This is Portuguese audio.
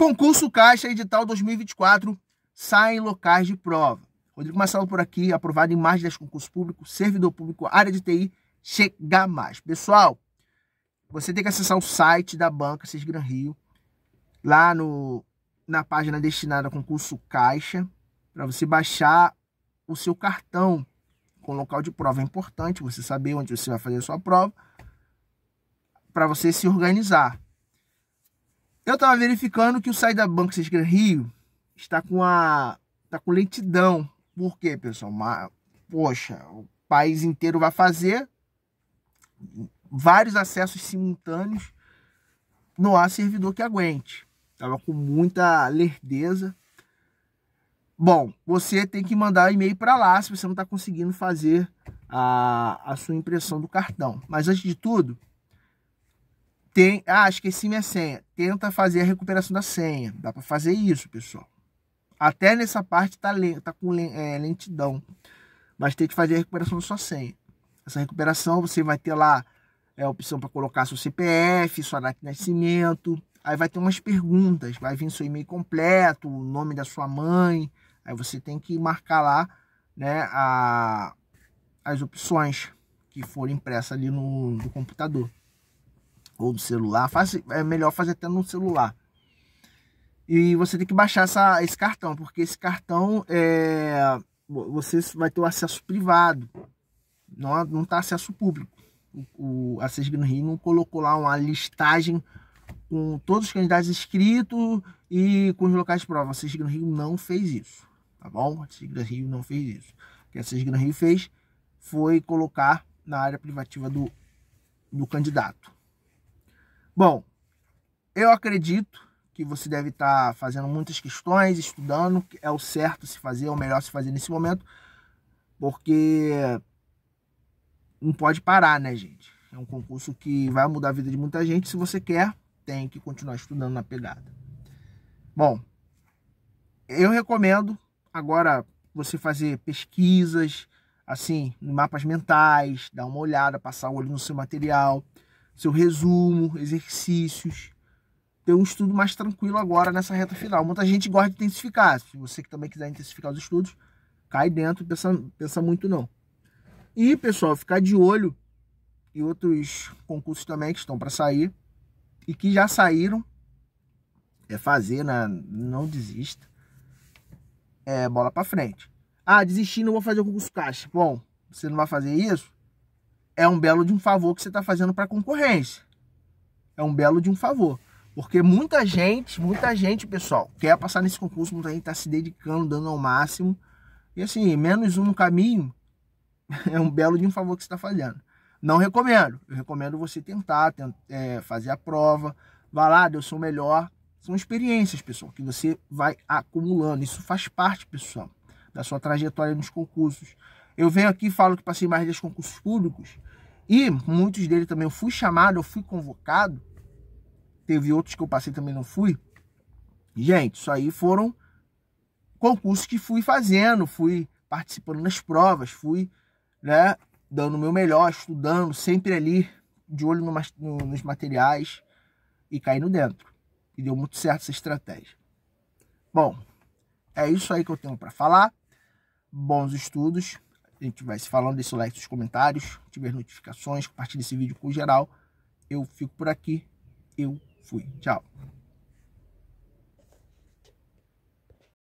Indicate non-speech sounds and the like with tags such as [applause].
Concurso Caixa Edital 2024 em locais de prova. Rodrigo Marcelo por aqui, aprovado em mais de 10 concursos públicos, servidor público, área de TI, chega mais. Pessoal, você tem que acessar o site da banca Cisgran Rio, lá no, na página destinada a concurso Caixa, para você baixar o seu cartão com local de prova. É importante você saber onde você vai fazer a sua prova, para você se organizar. Eu estava verificando que o site da Banco Sescran Rio está com a tá com lentidão. Por quê, pessoal? poxa, o país inteiro vai fazer vários acessos simultâneos. Não há servidor que aguente. Tava com muita lerdeza. Bom, você tem que mandar e-mail para lá se você não está conseguindo fazer a, a sua impressão do cartão. Mas antes de tudo, tem, ah, esqueci minha senha. Tenta fazer a recuperação da senha. Dá para fazer isso, pessoal. Até nessa parte tá, tá com é, lentidão. Mas tem que fazer a recuperação da sua senha. Essa recuperação você vai ter lá é, a opção para colocar seu CPF, sua data de nascimento. Aí vai ter umas perguntas. Vai vir seu e-mail completo, o nome da sua mãe. Aí você tem que marcar lá né, a, as opções que foram impressas ali no, no computador ou do celular, faz, é melhor fazer até no celular. E você tem que baixar essa, esse cartão, porque esse cartão é, você vai ter o acesso privado, não, não tá acesso público. O, o, a Sesgren Rio não colocou lá uma listagem com todos os candidatos inscritos e com os locais de prova. A Sesgren Rio não fez isso, tá bom? A Sesgren Rio não fez isso. O que a Sesgren Rio fez foi colocar na área privativa do, do candidato. Bom, eu acredito que você deve estar fazendo muitas questões, estudando, é o certo se fazer, é o melhor se fazer nesse momento, porque não pode parar, né, gente? É um concurso que vai mudar a vida de muita gente. Se você quer, tem que continuar estudando na pegada. Bom, eu recomendo agora você fazer pesquisas, assim, mapas mentais, dar uma olhada, passar o olho no seu material seu resumo, exercícios. Ter um estudo mais tranquilo agora nessa reta final. Muita gente gosta de intensificar. Se você que também quiser intensificar os estudos, cai dentro, pensa, pensa muito não. E, pessoal, ficar de olho e outros concursos também que estão para sair e que já saíram. É fazer, né? não desista. É bola para frente. Ah, desistindo não vou fazer o concurso caixa. Bom, você não vai fazer isso? é um belo de um favor que você está fazendo para a concorrência. É um belo de um favor. Porque muita gente, muita gente, pessoal, quer passar nesse concurso, muita gente está se dedicando, dando ao máximo. E assim, menos um no caminho [laughs] é um belo de um favor que você está falhando. Não recomendo. Eu recomendo você tentar, é, fazer a prova. Vá lá, eu sou melhor. São experiências, pessoal, que você vai acumulando. Isso faz parte, pessoal, da sua trajetória nos concursos. Eu venho aqui e falo que passei mais de concursos públicos e muitos deles também eu fui chamado, eu fui convocado. Teve outros que eu passei também não fui. Gente, isso aí foram concursos que fui fazendo, fui participando nas provas, fui né, dando o meu melhor, estudando, sempre ali, de olho no, no, nos materiais e caindo dentro. E deu muito certo essa estratégia. Bom, é isso aí que eu tenho para falar. Bons estudos. A gente vai se falando, deixa o like nos comentários, tiver notificações, compartilhe esse vídeo com geral. Eu fico por aqui. Eu fui. Tchau.